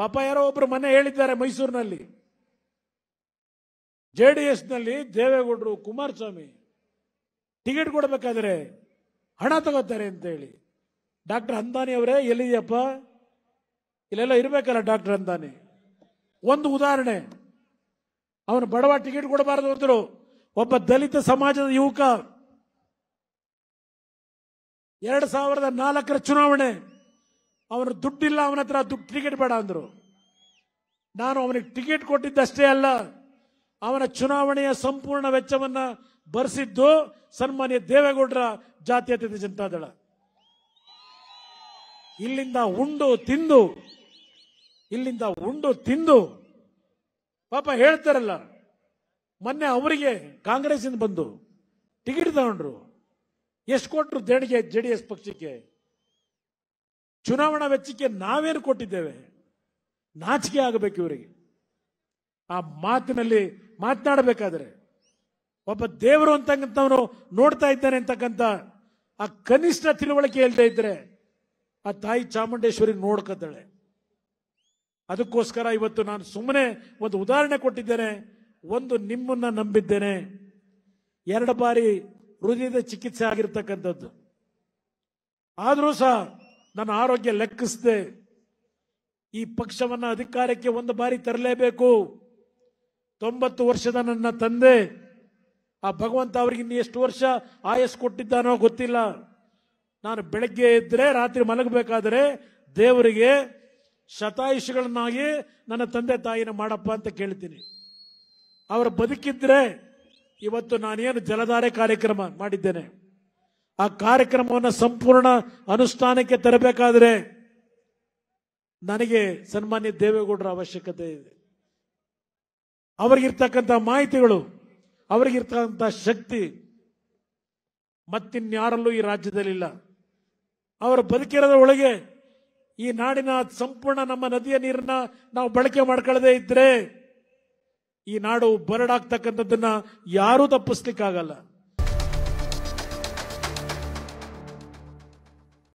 ಪಾಪ ಯಾರೋ ಒಬ್ಬರು ಮನೆ ಹೇಳಿದ್ದಾರೆ ಮೈಸೂರಿನಲ್ಲಿ ಜೆ ಡಿ ಎಸ್ನಲ್ಲಿ ದೇವೇಗೌಡರು ಕುಮಾರಸ್ವಾಮಿ ಟಿಕೆಟ್ ಕೊಡಬೇಕಾದ್ರೆ ಹಣ ತಗೋತಾರೆ ಅಂತೇಳಿ ಡಾಕ್ಟರ್ ಅಂದಾನಿ ಅವರೇ ಎಲ್ಲಿದೆಯಪ್ಪ ಇಲ್ಲೆಲ್ಲ ಇರಬೇಕಲ್ಲ ಡಾಕ್ಟರ್ ಅಂದಾನಿ ಒಂದು ಉದಾಹರಣೆ ಅವನು ಬಡವ ಟಿಕೆಟ್ ಕೊಡಬಾರದು ಅಂದರು ಒಬ್ಬ ದಲಿತ ಸಮಾಜದ ಯುವಕ ಎರಡು ಸಾವಿರದ ನಾಲ್ಕರ ಚುನಾವಣೆ ಅವನು ದುಡ್ಡಿಲ್ಲ ಅವನ ಹತ್ರ ದುಡ್ಡು ಟಿಕೆಟ್ ಬೇಡ ಅಂದರು ನಾನು ಅವನಿಗೆ ಟಿಕೆಟ್ ಕೊಟ್ಟಿದ್ದಷ್ಟೇ ಅಲ್ಲ ಅವನ ಚುನಾವಣೆಯ ಸಂಪೂರ್ಣ ವೆಚ್ಚವನ್ನ ಬರೆಸಿದ್ದು ಸನ್ಮಾನ್ಯ ದೇವೇಗೌಡರ ಜಾತ್ಯತೀತ ಜನತಾದಳ ಇಲ್ಲಿಂದ ಉಂಡು ತಿಂದು ಇಲ್ಲಿಂದ ಉಂಡು ತಿಂದು ಪಾಪ ಹೇಳ್ತಾರಲ್ಲ ಮೊನ್ನೆ ಅವರಿಗೆ ಇಂದ ಬಂದು ಟಿಕೆಟ್ ತಗೊಂಡ್ರು ಎಷ್ಟು ಕೊಟ್ಟರು ದೇಣಿಗೆ ಜೆ ಡಿ ಎಸ್ ಪಕ್ಷಕ್ಕೆ ಚುನಾವಣಾ ವೆಚ್ಚಕ್ಕೆ ನಾವೇನು ಕೊಟ್ಟಿದ್ದೇವೆ ನಾಚಿಕೆ ಆಗಬೇಕು ಇವರಿಗೆ ಆ ಮಾತಿನಲ್ಲಿ ಮಾತನಾಡಬೇಕಾದ್ರೆ ಒಬ್ಬ ದೇವರು ಅಂತಕ್ಕಂಥವನು ನೋಡ್ತಾ ಇದ್ದಾನೆ ಅಂತಕ್ಕಂಥ ಆ ಕನಿಷ್ಠ ತಿಳುವಳಿಕೆ ಹೇಳ್ತಾ ಇದ್ರೆ ಆ ತಾಯಿ ಚಾಮುಂಡೇಶ್ವರಿ ನೋಡ್ಕೊತಾಳೆ ಅದಕ್ಕೋಸ್ಕರ ಇವತ್ತು ನಾನು ಸುಮ್ಮನೆ ಒಂದು ಉದಾಹರಣೆ ಕೊಟ್ಟಿದ್ದೇನೆ ಒಂದು ನಿಮ್ಮನ್ನ ನಂಬಿದ್ದೇನೆ ಎರಡು ಬಾರಿ ಹೃದಯದ ಚಿಕಿತ್ಸೆ ಆಗಿರ್ತಕ್ಕಂಥದ್ದು ಆದರೂ ಸಹ ನನ್ನ ಆರೋಗ್ಯ ಲೆಕ್ಕಿಸದೆ ಈ ಪಕ್ಷವನ್ನ ಅಧಿಕಾರಕ್ಕೆ ಒಂದು ಬಾರಿ ತರಲೇಬೇಕು ತೊಂಬತ್ತು ವರ್ಷದ ನನ್ನ ತಂದೆ ಆ ಭಗವಂತ ಅವ್ರಿಗೆ ಇನ್ನು ಎಷ್ಟು ವರ್ಷ ಆಯಸ್ ಕೊಟ್ಟಿದ್ದಾನೋ ಗೊತ್ತಿಲ್ಲ ನಾನು ಬೆಳಗ್ಗೆ ಇದ್ರೆ ರಾತ್ರಿ ಮಲಗಬೇಕಾದ್ರೆ ದೇವರಿಗೆ ಶತಾಯುಷಗಳನ್ನಾಗಿ ನನ್ನ ತಂದೆ ತಾಯಿನ ಮಾಡಪ್ಪ ಅಂತ ಕೇಳ್ತೀನಿ ಅವರು ಬದುಕಿದ್ರೆ ಇವತ್ತು ನಾನೇನು ಜಲಧಾರೆ ಕಾರ್ಯಕ್ರಮ ಮಾಡಿದ್ದೇನೆ ಆ ಕಾರ್ಯಕ್ರಮವನ್ನು ಸಂಪೂರ್ಣ ಅನುಷ್ಠಾನಕ್ಕೆ ತರಬೇಕಾದ್ರೆ ನನಗೆ ಸನ್ಮಾನ್ಯ ದೇವೇಗೌಡರ ಅವಶ್ಯಕತೆ ಇದೆ ಅವರಿಗಿರ್ತಕ್ಕಂಥ ಮಾಹಿತಿಗಳು ಅವರಿಗಿರ್ತಕ್ಕಂಥ ಶಕ್ತಿ ಮತ್ತಿನ್ಯಾರಲ್ಲೂ ಈ ರಾಜ್ಯದಲ್ಲಿಲ್ಲ ಅವರ ಬದುಕಿರದ ಒಳಗೆ ಈ ನಾಡಿನ ಸಂಪೂರ್ಣ ನಮ್ಮ ನದಿಯ ನೀರನ್ನ ನಾವು ಬಳಕೆ ಮಾಡ್ಕೊಳ್ಳದೆ ಇದ್ರೆ ಈ ನಾಡು ಬರಡಾಗ್ತಕ್ಕಂಥದ್ದನ್ನ ಯಾರೂ ತಪ್ಪಿಸ್ಲಿಕ್ಕಾಗಲ್ಲ